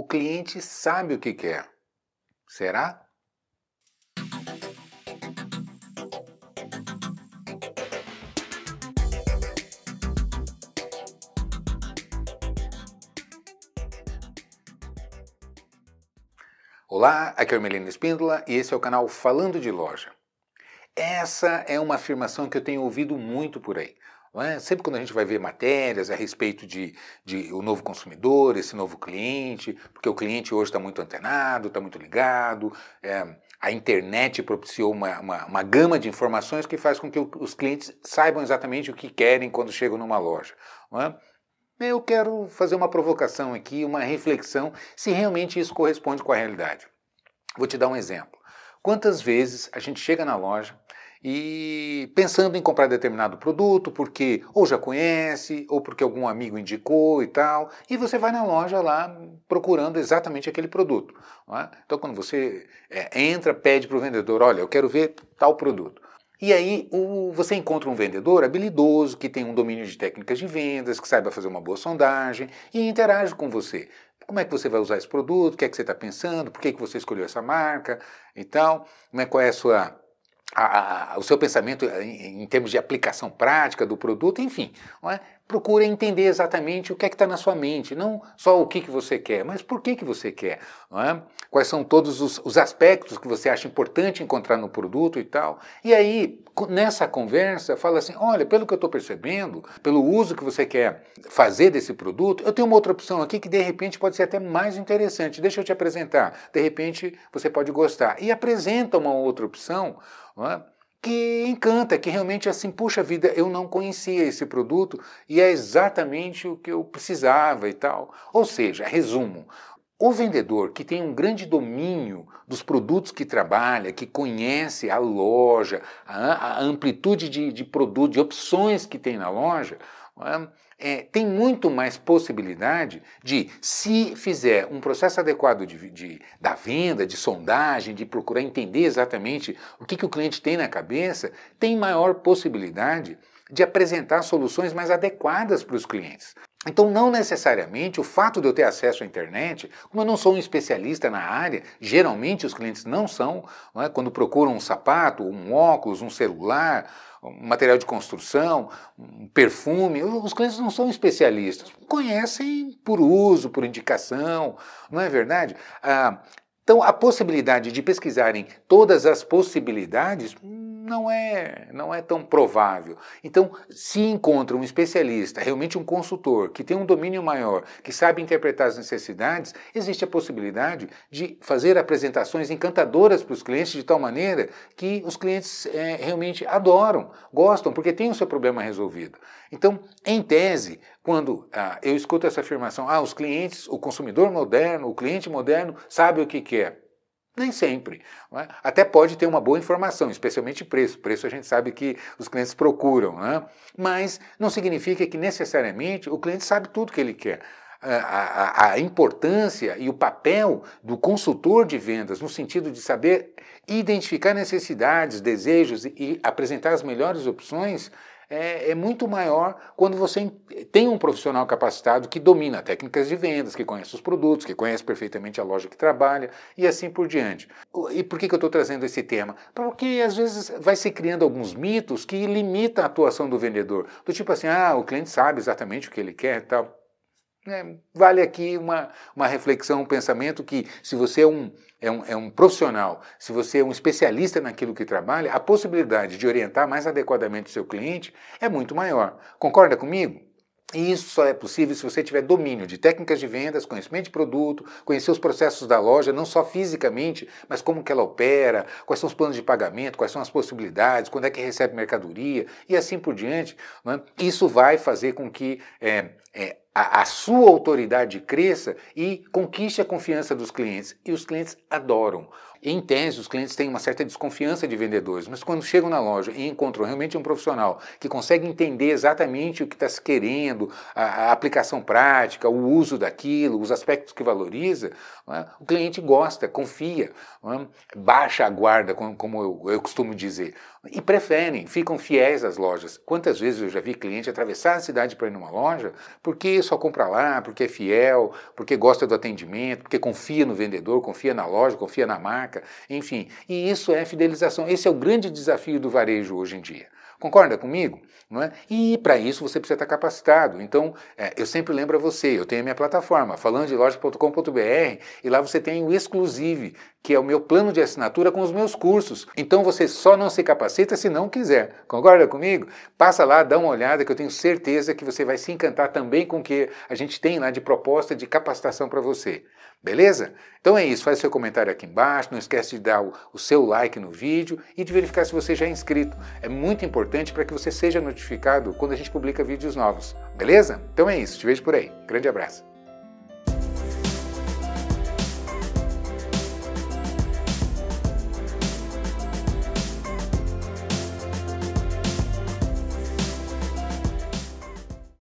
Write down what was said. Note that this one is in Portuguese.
O cliente sabe o que quer. Será? Olá, aqui é o Melina Espíndola e esse é o canal Falando de Loja. Essa é uma afirmação que eu tenho ouvido muito por aí. É? Sempre quando a gente vai ver matérias a respeito de, de o novo consumidor, esse novo cliente, porque o cliente hoje está muito antenado, está muito ligado, é, a internet propiciou uma, uma, uma, gama de informações que faz com que o, os clientes saibam exatamente o que querem quando chegam numa loja. É? Eu quero fazer uma provocação aqui, uma reflexão, se realmente isso corresponde com a realidade. Vou te dar um exemplo. Quantas vezes a gente chega na loja e pensando em comprar determinado produto porque ou já conhece ou porque algum amigo indicou e tal, e você vai na loja lá procurando exatamente aquele produto. É? Então, quando você é, entra, pede para o vendedor: olha, eu quero ver tal produto. E aí o, você encontra um vendedor habilidoso, que tem um domínio de técnicas de vendas, que saiba fazer uma boa sondagem e interage com você. Como é que você vai usar esse produto? O que é que você está pensando? Por que, é que você escolheu essa marca e tal? é Qual é a sua a, o seu pensamento em, em, termos de aplicação prática do produto, enfim. É? Procura entender exatamente o que é que está na sua mente, não só o que, que você quer, mas por que, que você quer. É? Quais são todos os, os, aspectos que você acha importante encontrar no produto e tal. E aí, nessa conversa, fala assim: olha, pelo que eu estou percebendo, pelo uso que você quer fazer desse produto, eu tenho uma outra opção aqui que de repente pode ser até mais interessante. Deixa eu te apresentar. De repente você pode gostar. E apresenta uma outra opção é? que encanta, que realmente é assim, puxa vida, eu não conhecia esse produto e é exatamente o que eu precisava e tal. Ou seja, resumo, o vendedor que tem um grande domínio dos produtos que trabalha, que conhece a loja, a, amplitude de, de produtos, de opções que tem na loja, né? é, tem muito mais possibilidade de, se fizer um processo adequado de, de, da venda, de sondagem, de procurar entender exatamente o que, que o cliente tem na cabeça, tem maior possibilidade de apresentar soluções mais adequadas para os clientes. Então, não necessariamente o fato de eu ter acesso à internet, como eu não sou um especialista na área, geralmente os clientes não são, não é? quando procuram um sapato, um óculos, um celular, um material de construção, um perfume, os clientes não são especialistas, conhecem por uso, por indicação, não é verdade? Ah, então, a possibilidade de pesquisarem todas as possibilidades não é, não é tão provável. Então, se encontra um especialista, realmente um consultor, que tem um domínio maior, que sabe interpretar as necessidades, existe a possibilidade de fazer apresentações encantadoras para os clientes de tal maneira que os clientes é, realmente adoram, gostam, porque tem o seu problema resolvido. Então, em tese, quando ah, eu escuto essa afirmação, ah, os clientes, o consumidor moderno, o cliente moderno sabe o que quer. Nem sempre. É? Até pode ter uma boa informação, especialmente preço. Preço a gente sabe que os clientes procuram, é? mas não significa que necessariamente o cliente sabe tudo que ele quer. A, a, a, importância e o papel do consultor de vendas, no sentido de saber identificar necessidades, desejos e, e apresentar as melhores opções, é, é muito maior quando você tem um profissional capacitado que domina técnicas de vendas, que conhece os produtos, que conhece perfeitamente a loja que trabalha e assim por diante. E por que, que eu estou trazendo esse tema? Porque às vezes vai se criando alguns mitos que limitam a atuação do vendedor. Do tipo assim, ah, o cliente sabe exatamente o que ele quer e tal. Né, vale aqui uma, uma reflexão, um pensamento que, se você é um, é, um, é um profissional, se você é um especialista naquilo que trabalha, a possibilidade de orientar mais adequadamente o seu cliente é muito maior. Concorda comigo? E isso só é possível se você tiver domínio de técnicas de vendas, conhecimento de produto, conhecer os processos da loja, não só fisicamente, mas como que ela opera, quais são os planos de pagamento, quais são as possibilidades, quando é que recebe mercadoria e assim por diante. Né? Isso vai fazer com que é, é, a, a sua autoridade cresça e conquiste a confiança dos clientes. E os clientes adoram. Em tese, os clientes têm uma certa desconfiança de vendedores, mas quando chegam na loja e encontram realmente um profissional que consegue entender exatamente o que está se querendo, a, a, aplicação prática, o uso daquilo, os aspectos que valoriza, é? o cliente gosta, confia, é? baixa a guarda, como, como eu, eu, costumo dizer, e preferem, ficam fiéis às lojas. Quantas vezes eu já vi cliente atravessar a cidade para ir numa loja porque só compra lá porque é fiel, porque gosta do atendimento, porque confia no vendedor, confia na loja, confia na marca, enfim. E isso é fidelização. Esse é o grande desafio do varejo hoje em dia. Concorda comigo? Não é? E para isso você precisa estar tá capacitado. Então, é, eu sempre lembro a você, eu tenho a minha plataforma, falandodeloja.com.br, e lá você tem o Exclusive, que é o meu plano de assinatura com os meus cursos. Então você só não se capacita se não quiser. Concorda comigo? Passa lá, dá uma olhada que eu tenho certeza que você vai se encantar também com o que a gente tem lá de proposta de capacitação para você. Beleza? Então é isso, faz seu comentário aqui embaixo, não esquece de dar o, o seu like no vídeo e de verificar se você já é inscrito. É muito importante para que você seja notificado quando a gente publica vídeos novos. Beleza? Então é isso, te vejo por aí. Grande abraço.